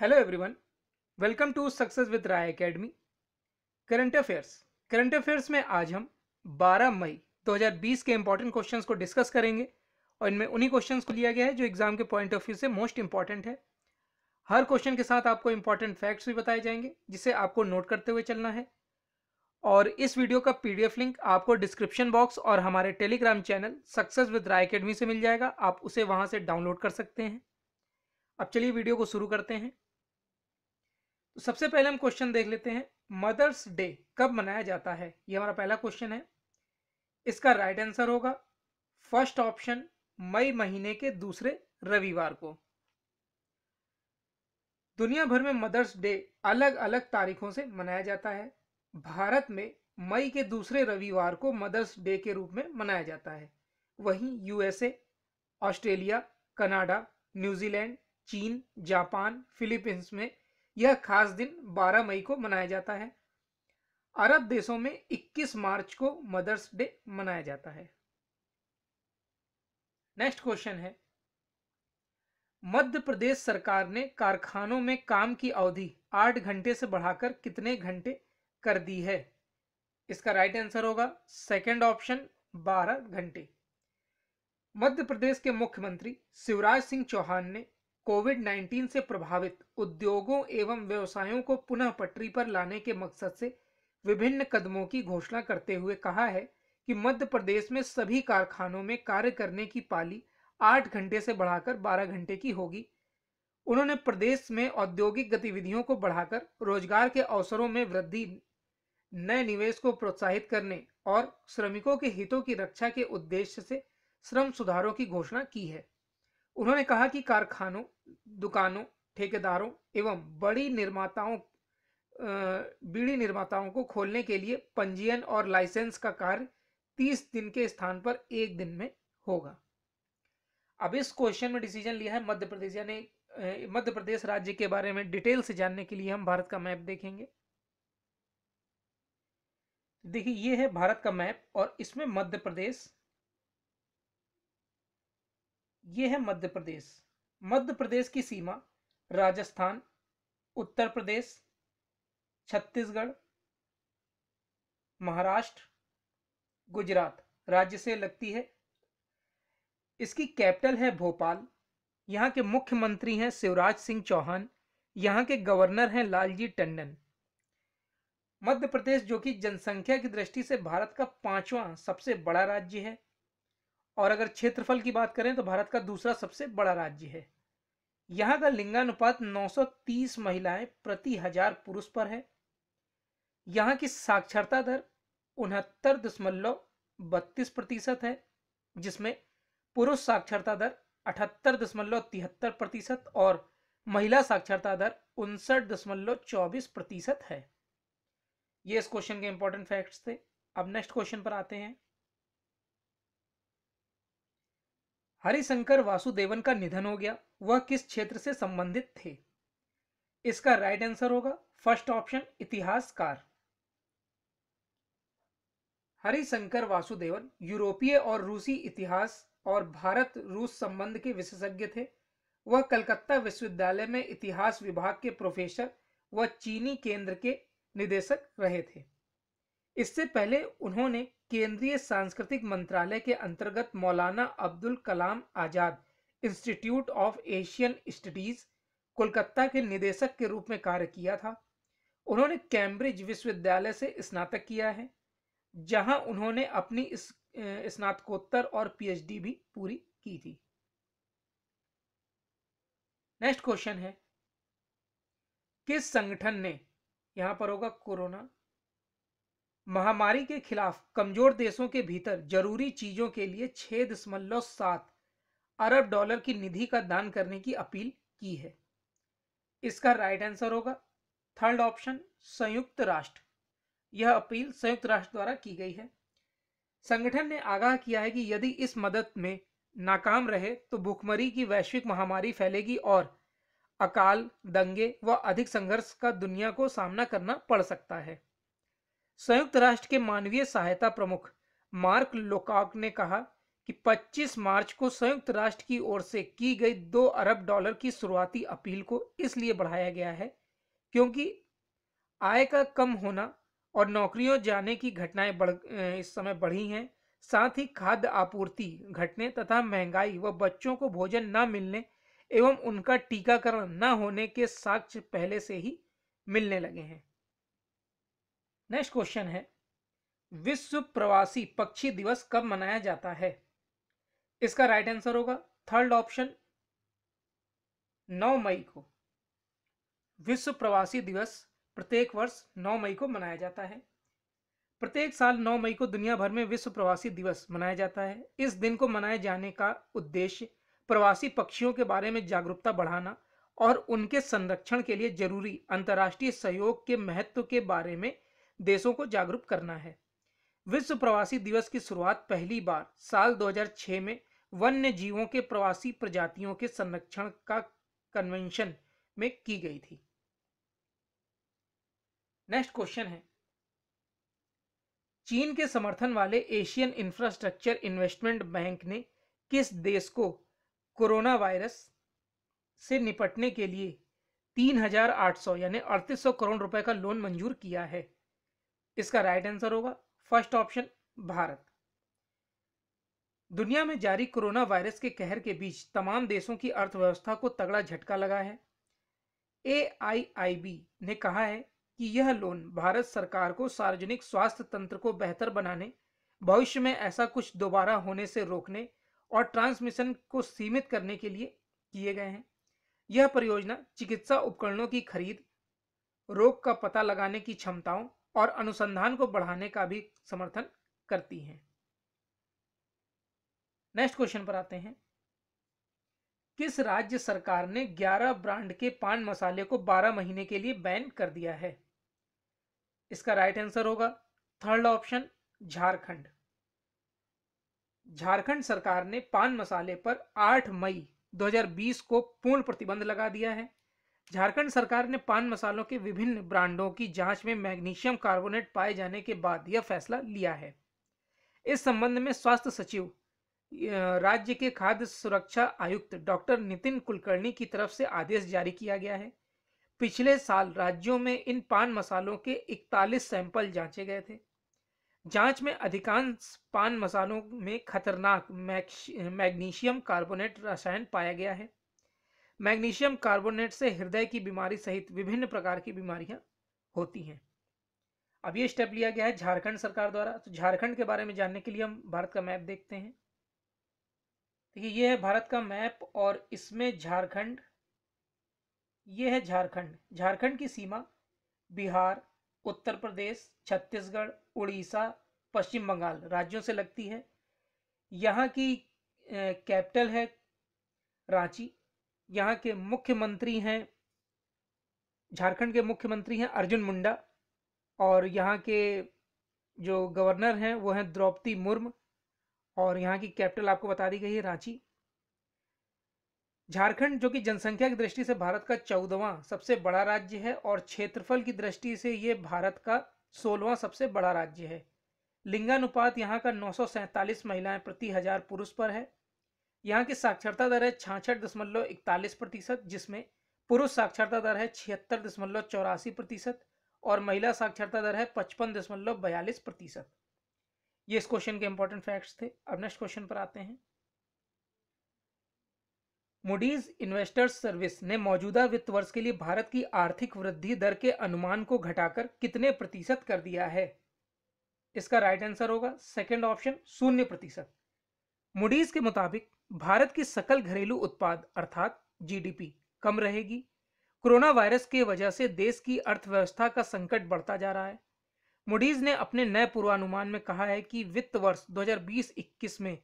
hello everyone welcome to success with Rai academy current affairs current affairs में आज हम 12 मई 2020 के इंपॉर्टेंट क्वेश्चंस को डिस्कस करेंगे और इनमें उन्हीं क्वेश्चंस को लिया गया है जो एग्जाम के पॉइंट ऑफ व्यू से मोस्ट इंपॉर्टेंट है हर क्वेश्चन के साथ आपको इंपॉर्टेंट फैक्ट्स भी बताए जाएंगे जिसे आपको नोट करते हुए चलना है और इस वीडियो का पी लिंक आपको डिस्क्रिप्शन बॉक्स और हमारे Telegram channel success with Rai academy से मिल जाएगा आप उसे वहाँ से डाउनलोड कर सकते हैं अब चलिए वीडियो को शुरू करते हैं तो सबसे पहले हम क्वेश्चन देख लेते हैं मदर्स डे कब मनाया जाता है ये हमारा पहला क्वेश्चन है इसका राइट right आंसर होगा फर्स्ट ऑप्शन मई महीने के दूसरे रविवार को दुनिया भर में मदर्स डे अलग अलग तारीखों से मनाया जाता है भारत में मई के दूसरे रविवार को मदर्स डे के रूप में मनाया जाता है वहीं यूएसए ऑस्ट्रेलिया कनाडा न्यूजीलैंड चीन जापान फिलीपींस में यह खास दिन 12 मई को मनाया जाता है अरब देशों में 21 मार्च को मदर्स डे मनाया जाता है नेक्स्ट क्वेश्चन है मध्य प्रदेश सरकार ने कारखानों में काम की अवधि आठ घंटे से बढ़ाकर कितने घंटे कर दी है इसका राइट आंसर होगा सेकंड ऑप्शन बारह घंटे मध्य प्रदेश के मुख्यमंत्री शिवराज सिंह चौहान ने कोविड 19 से प्रभावित उद्योगों एवं व्यवसायों को पुनः पटरी पर लाने के मकसद से विभिन्न कदमों की घोषणा करते हुए कहा है कि मध्य प्रदेश में सभी कारखानों में कार्य करने की पाली आठ घंटे से बढ़ाकर बारह घंटे की होगी उन्होंने प्रदेश में औद्योगिक गतिविधियों को बढ़ाकर रोजगार के अवसरों में वृद्धि नए निवेश को प्रोत्साहित करने और श्रमिकों के हितों की रक्षा के उद्देश्य से श्रम सुधारों की घोषणा की है उन्होंने कहा कि कारखानों दुकानों ठेकेदारों एवं बड़ी निर्माताओं बीड़ी निर्माताओं को खोलने के लिए पंजीयन और लाइसेंस का कार्य 30 दिन के स्थान पर एक दिन में होगा अब इस क्वेश्चन में डिसीजन लिया है मध्य प्रदेश यानी मध्य प्रदेश राज्य के बारे में डिटेल से जानने के लिए हम भारत का मैप देखेंगे देखिए ये है भारत का मैप और इसमें मध्य प्रदेश ये है मध्य प्रदेश मध्य प्रदेश की सीमा राजस्थान उत्तर प्रदेश छत्तीसगढ़ महाराष्ट्र गुजरात राज्य से लगती है इसकी कैपिटल है भोपाल यहाँ के मुख्यमंत्री हैं शिवराज सिंह चौहान यहाँ के गवर्नर हैं लालजी टंडन मध्य प्रदेश जो कि जनसंख्या की दृष्टि से भारत का पांचवा सबसे बड़ा राज्य है और अगर क्षेत्रफल की बात करें तो भारत का दूसरा सबसे बड़ा राज्य है यहाँ का लिंगानुपात 930 महिलाएं प्रति हजार पुरुष पर है यहाँ की साक्षरता दर उनहत्तर दशमलव बत्तीस प्रतिशत है जिसमें पुरुष साक्षरता दर अठहत्तर दशमलव तिहत्तर प्रतिशत और महिला साक्षरता दर उनसठ दशमलव चौबीस प्रतिशत है ये इस क्वेश्चन के इंपॉर्टेंट फैक्ट्स थे अब नेक्स्ट क्वेश्चन पर आते हैं हरिशंकर वासुदेवन का निधन हो गया वह किस क्षेत्र से संबंधित थे इसका राइट आंसर होगा फर्स्ट ऑप्शन इतिहासकार हरिशंकर वासुदेवन यूरोपीय और रूसी इतिहास और भारत रूस संबंध के विशेषज्ञ थे वह कलकत्ता विश्वविद्यालय में इतिहास विभाग के प्रोफेसर व चीनी केंद्र के निदेशक रहे थे इससे पहले उन्होंने केंद्रीय सांस्कृतिक मंत्रालय के अंतर्गत Maulana Abdul Kalam Azad institute of Asian studies Kolkata के निदेशक के रूप में कार्य किया था उन्होंने कैम्ब्रिज विश्वविद्यालय से स्नातक किया है जहां उन्होंने अपनी स्नातकोत्तर और पीएचडी भी पूरी की थी नेक्स्ट क्वेश्चन है किस संगठन ने यहां पर होगा कोरोना महामारी के खिलाफ कमजोर देशों के भीतर जरूरी चीजों के लिए छह दशमलव सात अरब डॉलर की निधि का दान करने की अपील की है इसका राइट आंसर होगा थर्ड ऑप्शन संयुक्त राष्ट्र यह अपील संयुक्त राष्ट्र द्वारा की गई है संगठन ने आगाह किया है कि यदि इस मदद में नाकाम रहे तो भुखमरी की वैश्विक महामारी फैलेगी और अकाल दंगे व अधिक संघर्ष का दुनिया को सामना करना पड़ सकता है संयुक्त राष्ट्र के मानवीय सहायता प्रमुख मार्क लोकाक ने कहा कि 25 मार्च को संयुक्त राष्ट्र की ओर से की गई दो अरब डॉलर की शुरुआती अपील को इसलिए बढ़ाया गया है क्योंकि आय का कम होना और नौकरियों जाने की घटनाएं बढ़ इस समय बढ़ी हैं साथ ही खाद्य आपूर्ति घटने तथा महंगाई व बच्चों को भोजन न मिलने एवं उनका टीकाकरण न होने के साक्ष्य पहले से ही मिलने लगे हैं नेक्स्ट क्वेश्चन है विश्व प्रवासी पक्षी दिवस कब मनाया जाता है इसका राइट आंसर होगा थर्ड ऑप्शन 9 मई को विश्व प्रवासी दिवस प्रत्येक वर्ष 9 मई को मनाया जाता है प्रत्येक साल 9 मई को दुनिया भर में विश्व प्रवासी दिवस मनाया जाता है इस दिन को मनाए जाने का उद्देश्य प्रवासी पक्षियों के बारे में जागरूकता बढ़ाना और उनके संरक्षण के लिए जरूरी अंतर्राष्ट्रीय सहयोग के महत्व के बारे में देशों को जागरूक करना है विश्व प्रवासी दिवस की शुरुआत पहली बार साल 2006 में वन्य जीवों के प्रवासी प्रजातियों के संरक्षण का कन्वेंशन में की गई थी नेक्स्ट क्वेश्चन है चीन के समर्थन वाले एशियन इंफ्रास्ट्रक्चर इन्वेस्टमेंट बैंक ने किस देश को कोरोना वायरस से निपटने के लिए 3,800 यानी 3800 करोड़ रुपए का लोन मंजूर किया है इसका राइट आंसर होगा फर्स्ट ऑप्शन भारत दुनिया में जारी कोरोना वायरस के कहर के बीच तमाम देशों की अर्थव्यवस्था को तगड़ा झटका लगा है ए ने कहा है कि यह लोन भारत सरकार को सार्वजनिक स्वास्थ्य तंत्र को बेहतर बनाने भविष्य में ऐसा कुछ दोबारा होने से रोकने और ट्रांसमिशन को सीमित करने के लिए किए गए हैं यह परियोजना चिकित्सा उपकरणों की खरीद रोग का पता लगाने की क्षमताओं और अनुसंधान को बढ़ाने का भी समर्थन करती हैं नेक्स्ट क्वेश्चन पर आते हैं किस राज्य सरकार ने 11 ब्रांड के पान मसाले को 12 महीने के लिए बैन कर दिया है इसका राइट आंसर होगा थर्ड ऑप्शन झारखंड झारखंड सरकार ने पान मसाले पर 8 मई 2020 को पूर्ण प्रतिबंध लगा दिया है झारखंड सरकार ने पान मसालों के विभिन्न ब्रांडों की जांच में मैग्नीशियम कार्बोनेट पाए जाने के बाद यह फैसला लिया है इस संबंध में स्वास्थ्य सचिव राज्य के खाद्य सुरक्षा आयुक्त डॉक्टर नितिन कुलकर्णी की तरफ से आदेश जारी किया गया है पिछले साल राज्यों में इन पान मसालों के 41 सैंपल जांचे गए थे जांच में अधिकांश पान मसालों में खतरनाक मैग्नीशियम कार्बोनेट रसायन पाया गया है मैग्नीशियम कार्बोनेट से हृदय की बीमारी सहित विभिन्न प्रकार की बीमारियां होती हैं अब ये स्टेप लिया गया है झारखंड सरकार द्वारा तो झारखंड के बारे में जानने के लिए हम भारत का मैप देखते हैं देखिए ये है भारत का मैप और इसमें झारखंड ये है झारखंड झारखंड की सीमा बिहार उत्तर प्रदेश छत्तीसगढ़ उड़ीसा पश्चिम बंगाल राज्यों से लगती है यहाँ की कैपिटल है रांची यहाँ के मुख्यमंत्री हैं झारखंड के मुख्यमंत्री हैं अर्जुन मुंडा और यहाँ के जो गवर्नर हैं वो हैं द्रौपदी मुर्मू और यहाँ की कैपिटल आपको बता दी गई है रांची झारखंड जो कि जनसंख्या की दृष्टि से भारत का चौदवा सबसे बड़ा राज्य है और क्षेत्रफल की दृष्टि से ये भारत का सोलवा सबसे बड़ा राज्य है लिंगानुपात यहाँ का नौ महिलाएं प्रति हजार पुरुष पर है यहाँ की साक्षरता दर है छाछठ दशमलव इकतालीस प्रतिशत जिसमें पुरुष साक्षरता दर है छिहत्तर दशमलव चौरासी प्रतिशत और महिला साक्षरता दर है पचपन दशमलव बयालीस प्रतिशत ये इस क्वेश्चन के इंपॉर्टेंट फैक्ट्स थे अब नेक्स्ट क्वेश्चन पर आते हैं मुडीज इन्वेस्टर्स सर्विस ने मौजूदा वित्त वर्ष के लिए भारत की आर्थिक वृद्धि दर के अनुमान को घटाकर कितने प्रतिशत कर दिया है इसका राइट आंसर होगा सेकेंड ऑप्शन शून्य प्रतिशत मुडीज के मुताबिक भारत की सकल घरेलू उत्पाद अर्थात जीडीपी कम रहेगी कोरोना वायरस के वजह से देश की अर्थव्यवस्था का संकट बढ़ता जा रहा है मुडीज ने अपने नए पूर्वानुमान में कहा है कि वित्त वर्ष 2020-21 में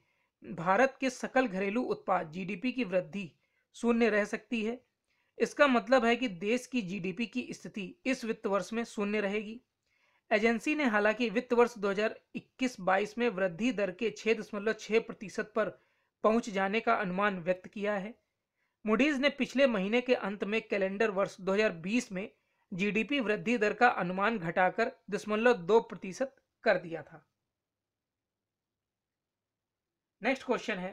भारत के सकल घरेलू उत्पाद जीडीपी की वृद्धि शून्य रह सकती है इसका मतलब है कि देश की जीडीपी की स्थिति इस वित्त वर्ष में शून्य रहेगी एजेंसी ने हालांकि वित्त वर्ष 2021-22 में वृद्धि दर के 6.6 प्रतिशत पर पहुंच जाने का अनुमान व्यक्त किया है मुडीज ने पिछले महीने के अंत में कैलेंडर वर्ष 2020 में जीडीपी वृद्धि दर का अनुमान घटाकर दशमलव दो प्रतिशत कर दिया था नेक्स्ट क्वेश्चन है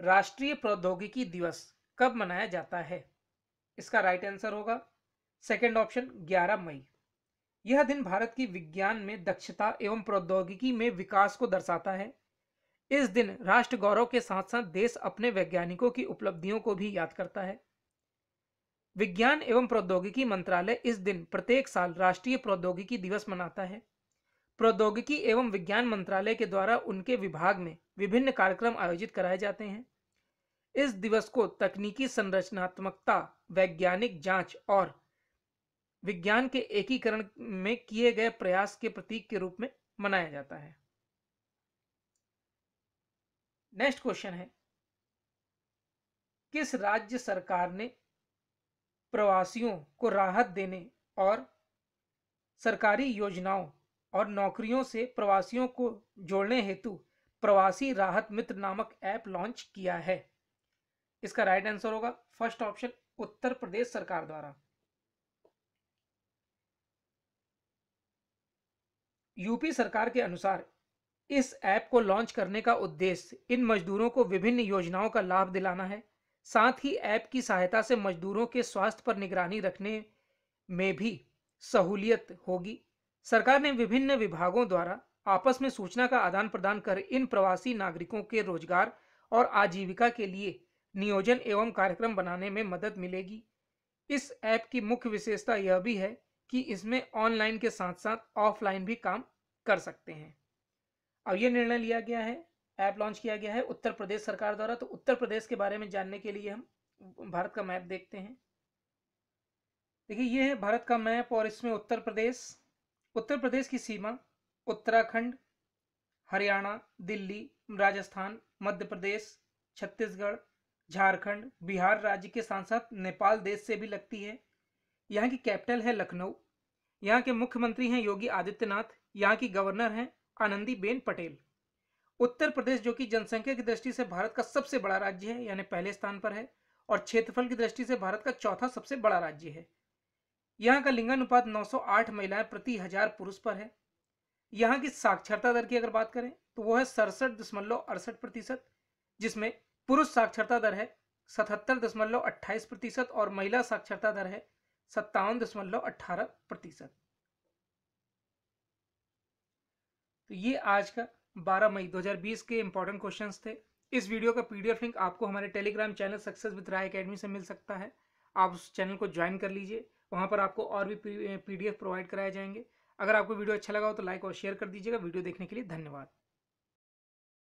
राष्ट्रीय प्रौद्योगिकी दिवस कब मनाया जाता है इसका राइट आंसर होगा सेकेंड ऑप्शन 11 मई यह दिन भारत की विज्ञान में दक्षता एवं प्रौद्योगिकी में विकास को दर्शाता है इस दिन राष्ट्र गौरव के साथ साथ देश अपने वैज्ञानिकों की उपलब्धियों को भी याद करता है विज्ञान एवं प्रौद्योगिकी मंत्रालय इस दिन प्रत्येक साल राष्ट्रीय प्रौद्योगिकी दिवस मनाता है प्रौद्योगिकी एवं विज्ञान मंत्रालय के द्वारा उनके विभाग में विभिन्न कार्यक्रम आयोजित कराए जाते हैं इस दिवस को तकनीकी संरचनात्मकता वैज्ञानिक जांच और विज्ञान के एकीकरण में किए गए प्रयास के प्रतीक के रूप में मनाया जाता है नेक्स्ट क्वेश्चन है किस राज्य सरकार ने प्रवासियों को राहत देने और सरकारी योजनाओं और नौकरियों से प्रवासियों को जोड़ने हेतु प्रवासी राहत मित्र नामक ऐप लॉन्च किया है इसका राइट आंसर होगा फर्स्ट ऑप्शन उत्तर प्रदेश सरकार द्वारा यूपी सरकार के अनुसार इस ऐप को लॉन्च करने का उद्देश्य इन मजदूरों को विभिन्न योजनाओं का लाभ दिलाना है साथ ही ऐप की सहायता से मजदूरों के स्वास्थ्य पर निगरानी रखने में भी सहूलियत होगी सरकार ने विभिन्न विभागों द्वारा आपस में सूचना का आदान प्रदान कर इन प्रवासी नागरिकों के रोजगार और आजीविका के लिए नियोजन एवं कार्यक्रम बनाने में मदद मिलेगी इस ऐप की मुख्य विशेषता यह भी है कि इसमें ऑनलाइन के साथ साथ ऑफलाइन भी काम कर सकते हैं अब ये निर्णय लिया गया है ऐप लॉन्च किया गया है उत्तर प्रदेश सरकार द्वारा तो उत्तर प्रदेश के बारे में जानने के लिए हम भारत का मैप देखते हैं देखिए ये है भारत का मैप और इसमें उत्तर प्रदेश उत्तर प्रदेश की सीमा उत्तराखंड हरियाणा दिल्ली राजस्थान मध्य प्रदेश छत्तीसगढ़ झारखंड बिहार राज्य के साथ साथ नेपाल देश से भी लगती है यहाँ की कैपिटल है लखनऊ यहाँ के मुख्यमंत्री हैं योगी आदित्यनाथ यहाँ की गवर्नर हैं आनंदीबेन पटेल उत्तर प्रदेश जो कि जनसंख्या की दृष्टि से भारत का सबसे बड़ा राज्य है यानी पहले स्थान पर है और क्षेत्रफल की दृष्टि से भारत का चौथा सबसे बड़ा राज्य है यहाँ का लिंगानुपात 908 महिलाएं प्रति हजार पुरुष पर है यहाँ की साक्षरता दर की अगर बात करें तो वो है सड़सठ दशमलव अड़सठ प्रतिशत जिसमें पुरुष साक्षरता दर है सतहत्तर दशमलव अट्ठाईस प्रतिशत और महिला साक्षरता दर है सत्तावन दशमलव अट्ठारह प्रतिशत तो ये आज का 12 मई 2020 के इंपॉर्टेंट क्वेश्चंस थे इस वीडियो का पीडीएफ लिंक आपको हमारे Telegram channel success with Rai academy से मिल सकता है आप उस चैनल को ज्वाइन कर लीजिए वहाँ पर आपको और भी पीडीएफ प्रोवाइड कराए जाएंगे अगर आपको वीडियो अच्छा लगा हो तो लाइक और शेयर कर दीजिएगा वीडियो देखने के लिए धन्यवाद